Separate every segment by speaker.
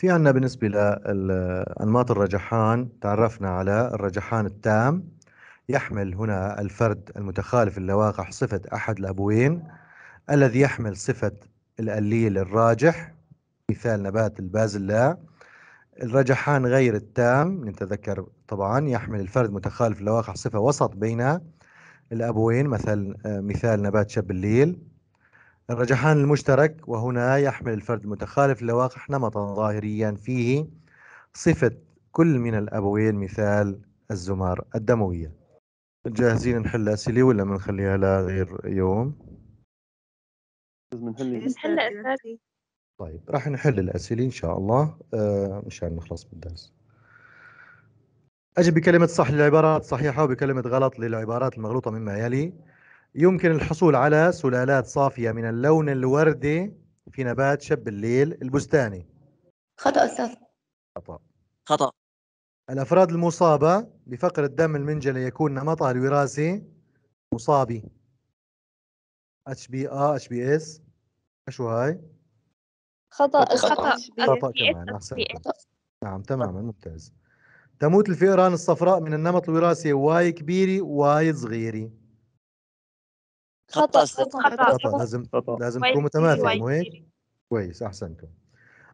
Speaker 1: في عنا بالنسبة لأنماط الرجحان تعرفنا على الرجحان التام يحمل هنا الفرد المتخالف اللواقع صفة أحد الأبوين الذي يحمل صفة الأليل الراجح مثال نبات البازلاء الرجحان غير التام نتذكر طبعا يحمل الفرد متخالف اللواقع صفة وسط بين الأبوين مثل آه، مثال نبات شب الليل الرجحان المشترك وهنا يحمل الفرد المتخالف للواقع نمطا ظاهريا فيه صفة كل من الأبوين مثال الزمار الدموية جاهزين نحل أسئلة ولا بنخليها لغير يوم؟ لازم أسئلة طيب راح نحل الأسئلة إن شاء الله آه، مشان نخلص بالدرس أجب بكلمة صح للعبارات الصحيحة وبكلمة غلط للعبارات المغلوطة مما يلي يمكن الحصول على سلالات صافية من اللون الوردي في نبات شب الليل البستاني خطأ أستاذ خطأ خطأ الأفراد المصابة بفقر الدم المنجلي يكون نمطها الوراثي مصابي اتش بي اه اتش بي اس شو هاي؟ خطأ خطأ خطأ كمان نعم تماما ممتاز تموت الفئران الصفراء من النمط الوراثي واي كبيري واي صغيري خطا خطا لازم خطأ. لازم تكون متماثل مو هيك؟ كويس احسنتم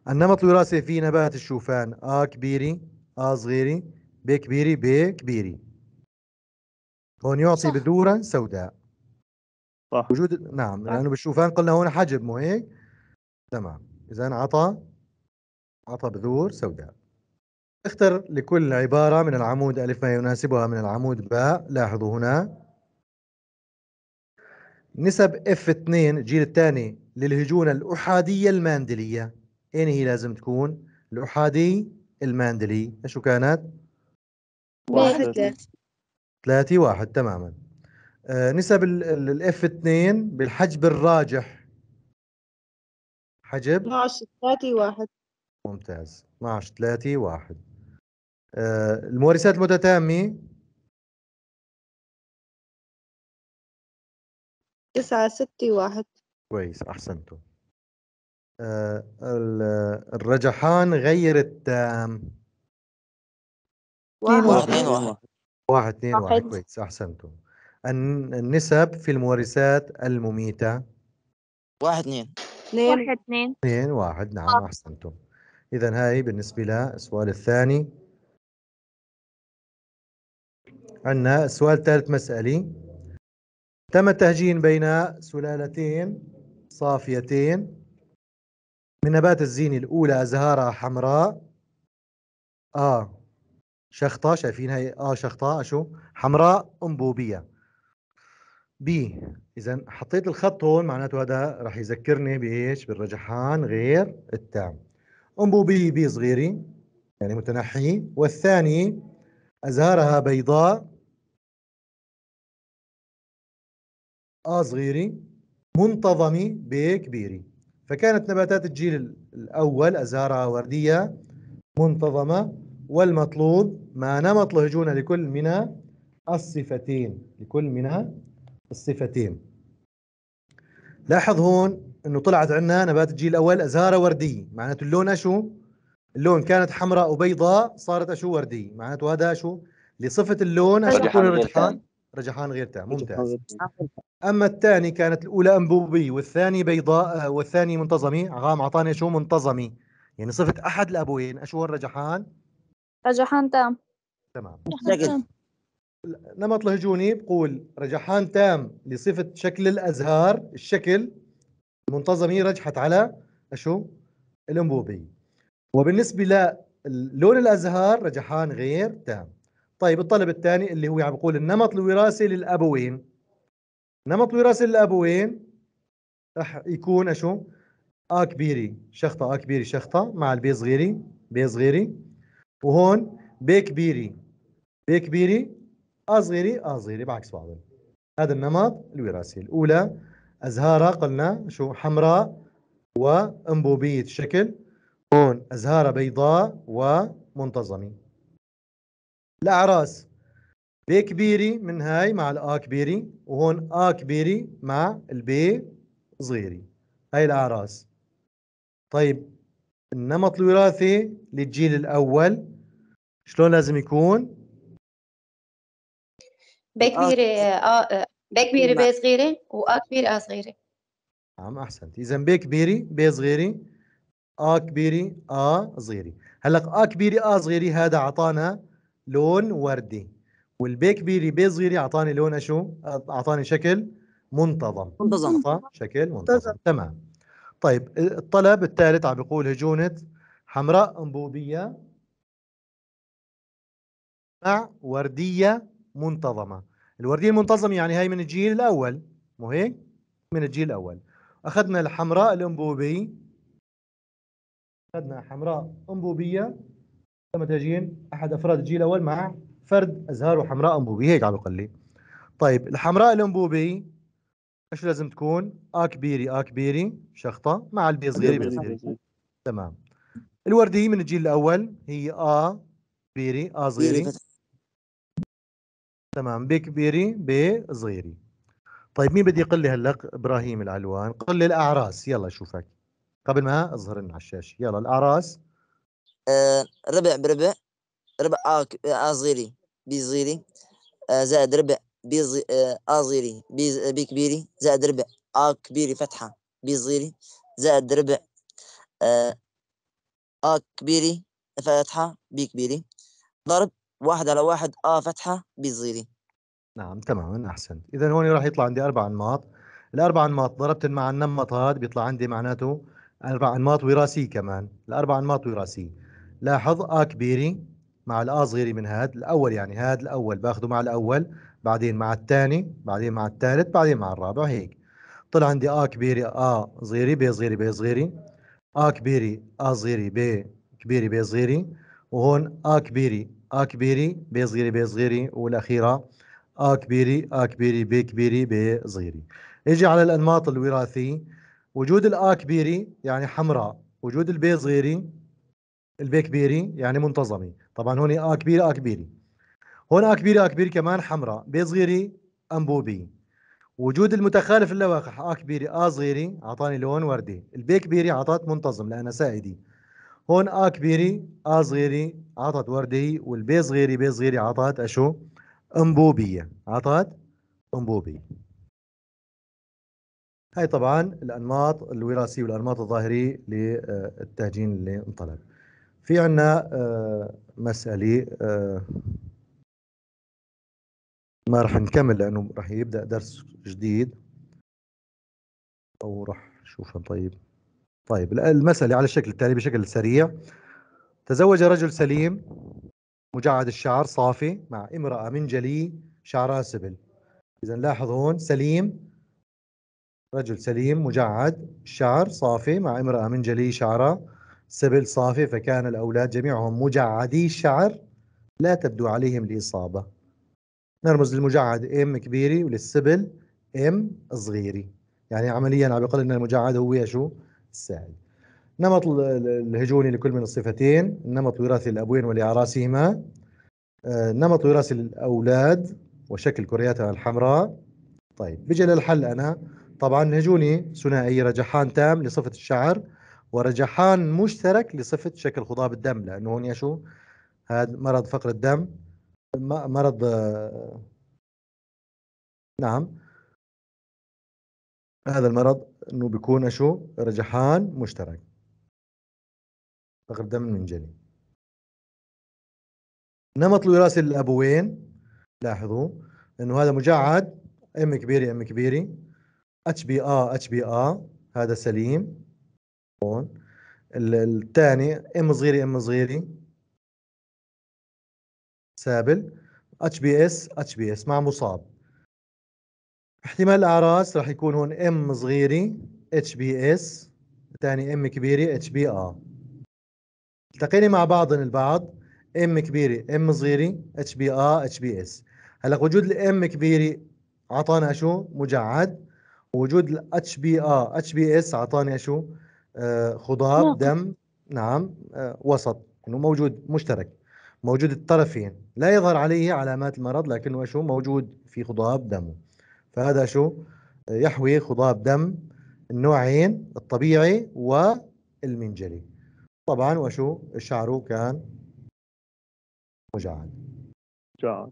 Speaker 1: النمط الوراثي في نبات الشوفان ا كبيري ا صغيري ب كبيري ب كبيري هون يعطي بذوره سوداء صح وجود نعم لانه يعني بالشوفان قلنا هون حجب مو هيك؟ تمام اذا عطى عطى بذور سوداء اختر لكل عبارة من العمود ألف ما يناسبها من العمود باء لاحظوا هنا نسب اف 2 الجيل الثاني للهجونة الأحادية الماندلية اين هي لازم تكون الأحادي الماندلي شو كانت واحد ثلاثة واحد تماما آه نسب الاف 2 بالحجب الراجح حجب 12 3 1 ممتاز 12 3 1 آه المورثات المتتامة تسعة ستة واحد كويس أحسنتم آه، الرجحان غيرت واحد اثنين واحد كويس أحسنتم النسب في المورثات المميتة واحد اثنين اثنين واحد اثنين واحد نعم آه. أحسنتم إذا هاي بالنسبة للسؤال الثاني عندنا السؤال الثالث مسألي تم التهجين بين سلالتين صافيتين من نبات الزين الأولى أزهارها حمراء آه شخطة شايفين هي آه شخطة شو حمراء أنبوبية بي إذا حطيت الخط هون معناته هذا رح يذكرني بإيش بالرجحان غير التام أنبوبية بي صغيرة يعني متنحي والثاني أزهارها بيضاء آ آه صغيري منتظمة ب كبيري فكانت نباتات الجيل الأول أزهارها وردية منتظمة والمطلوب ما نمط لهجون لكل من الصفتين لكل من الصفتين لاحظ هون انه طلعت عندنا نبات الجيل الاول ازهاره ورديه معناته اللون اشو اللون كانت حمراء وبيضاء صارت اشو ورديه معناته هذا اشو لصفه اللون اشو يكون الريحان رجحان غير تام ممتاز اما الثاني كانت الاولى انبوبي والثاني بيضاء آه، والثاني منتظمي غام اعطاني شو منتظمي يعني صفه احد الابوين اشو رجحان رجحان تام تمام نمط الهجوني بقول رجحان تام لصفه شكل الازهار الشكل منتظمي رجحت على شو الانبوبي وبالنسبه للون الازهار رجحان غير تام طيب الطلب الثاني اللي هو عم يقول النمط الوراثي للابوين نمط الوراثي للابوين رح يكون شو؟ ا كبيري شخطه ا كبيري شخطه مع البي صغيري بي صغيري وهون بي كبيري بي كبيري ا صغيري ا صغيري بعكس بعضهم هذا النمط الوراثي الاولى ازهاره قلنا شو حمراء وانبوبيه شكل هون ازهاره بيضاء ومنتظمه الاعراس بي كبيري من هاي مع الا كبيري وهون ا كبيري مع البي صغيري هاي الاعراس طيب النمط الوراثي للجيل الاول شلون لازم يكون بي كبيري آه, آه،, آه، بي بي صغيري وآ كبيره آ صغيري نعم احسنت اذا بي كبيري بي صغيري آ كبيري آ صغيري هلا آ كبيري آ صغيري هذا اعطانا لون وردي والبيك بيري بي صغيري اعطاني لونه شو؟ اعطاني شكل منتظم منتظم شكل منتظم تمام طيب الطلب الثالث عم بيقول هجونة حمراء انبوبية مع وردية منتظمة الوردية المنتظمة يعني هاي من الجيل الأول مو هيك؟ من الجيل الأول أخذنا الحمراء الأنبوبي أخذنا حمراء أنبوبية متاجين احد افراد الجيل الاول مع فرد ازهار وحمراء انبوبي هيك على الاقل طيب الحمراء الانبوبي ايش لازم تكون؟ ا آه كبيري ا آه كبيري شخطه مع البي صغيري بي تمام الورديه من الجيل الاول هي ا كبيري ا صغيري إيه. تمام بي كبيري بي صغيري طيب مين بدي يقول لي هلا ابراهيم العلوان قل لي الاعراس يلا شوفك قبل ما اظهر لنا على الشاشه يلا الاعراس آه، ربع بربع ربع آ صغيري بي صغيري زائد ربع بي آ صغيري بي, كبيري زائد ربع آ كبيري فتحة بي صغيري زائد ربع آ كبيري فتحة بي كبيري ضرب واحد على واحد آ فتحة بي صغيري نعم تماما أحسنت إذا هون راح يطلع عندي أربع أنماط الأربع أنماط ضربت مع النمط هذا بيطلع عندي معناته أربع أنماط وراثي كمان الأربع أنماط وراثي لاحظ آ كبيري مع الآ صغيري من هاد الأول يعني هاد الأول باخذه مع الأول بعدين مع الثاني بعدين مع الثالث بعدين مع الرابع هيك طلع عندي آ كبيري آ صغيري ب صغيري ب صغيري آ كبيري آ صغيري ب كبيري ب صغيري وهون آ كبيري آ كبيري ب صغيري ب صغيري والأخيرة آ كبيري آ كبيري ب كبيري ب صغيري اجي على الأنماط الوراثي وجود الآ كبيري يعني حمراء وجود البي صغيري البي كبيري يعني منتظمه طبعا هون ا آه كبيره ا آه كبيري هون ا آه كبيره ا كبيرة كمان حمراء بي صغيري انبوبي وجود المتخالف اللواقح ا كبيري ا صغيري اعطاني لون وردي البي كبيري اعطت منتظم لانها سائدي هون ا كبيري ا صغيري اعطت وردي والبي صغيري بي صغيري اعطت اشو انبوبيه اعطت أنبوبي هاي طبعا الانماط الوراثيه والانماط الظاهريه للتهجين اللي انطلب في عنا آه، مسألة آه، ما رح نكمل لأنه رح يبدأ درس جديد أو رح نشوفها طيب طيب المسألة على الشكل التالي بشكل سريع تزوج رجل سليم مجعد الشعر صافي مع امرأة من جلي شعرها سبل إذا لاحظ هون سليم رجل سليم مجعد الشعر صافي مع امرأة من جلي شعرها سبل صافي فكان الأولاد جميعهم مجعدي الشعر لا تبدو عليهم الإصابة نرمز للمجعد إم كبيري وللسبل إم صغيري يعني عمليا عم بيقول ان المجعد هو شو السائل نمط الهجوني لكل من الصفتين النمط وراثي الأبوين ولأعراسهما آه، نمط وراثي الأولاد وشكل كرياتها الحمراء طيب بيجي للحل أنا طبعا الهجوني ثنائي رجحان تام لصفة الشعر ورجحان مشترك لصفة شكل خضاب الدم لأنه هون شو هذا مرض فقر الدم مرض نعم هذا المرض انه بيكون شو رجحان مشترك فقر الدم المنجلي نمط الوراثي للابوين لاحظوا انه هذا مجعد ام كبيره ام كبيره اتش بي اه اتش بي اه هذا سليم الثاني ام صغيري ام صغيري سابل اتش بي اس اتش بي اس مع مصاب احتمال الاعراس راح يكون هون ام صغيري اتش بي اس الثاني ام كبيري اتش بي ار التقينا مع بعضنا البعض ام كبيري ام صغيري اتش بي ار اتش بي اس هلا وجود الام كبيري اعطانا شو مجعد وجود الاتش بي ار اتش بي اس اعطاني شو آه، خضاب دم نعم آه، وسط انه موجود مشترك موجود الطرفين لا يظهر عليه علامات المرض لكنه شو موجود في خضاب دمه فهذا شو يحوي خضاب دم النوعين الطبيعي والمنجلي طبعا وشو شعره كان مجعد مجعد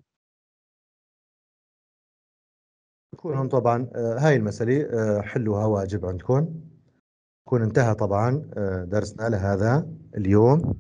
Speaker 1: هون طبعا آه، هاي المسألة حلوها واجب عندكم يكون انتهى طبعا آه، درسنا لهذا اليوم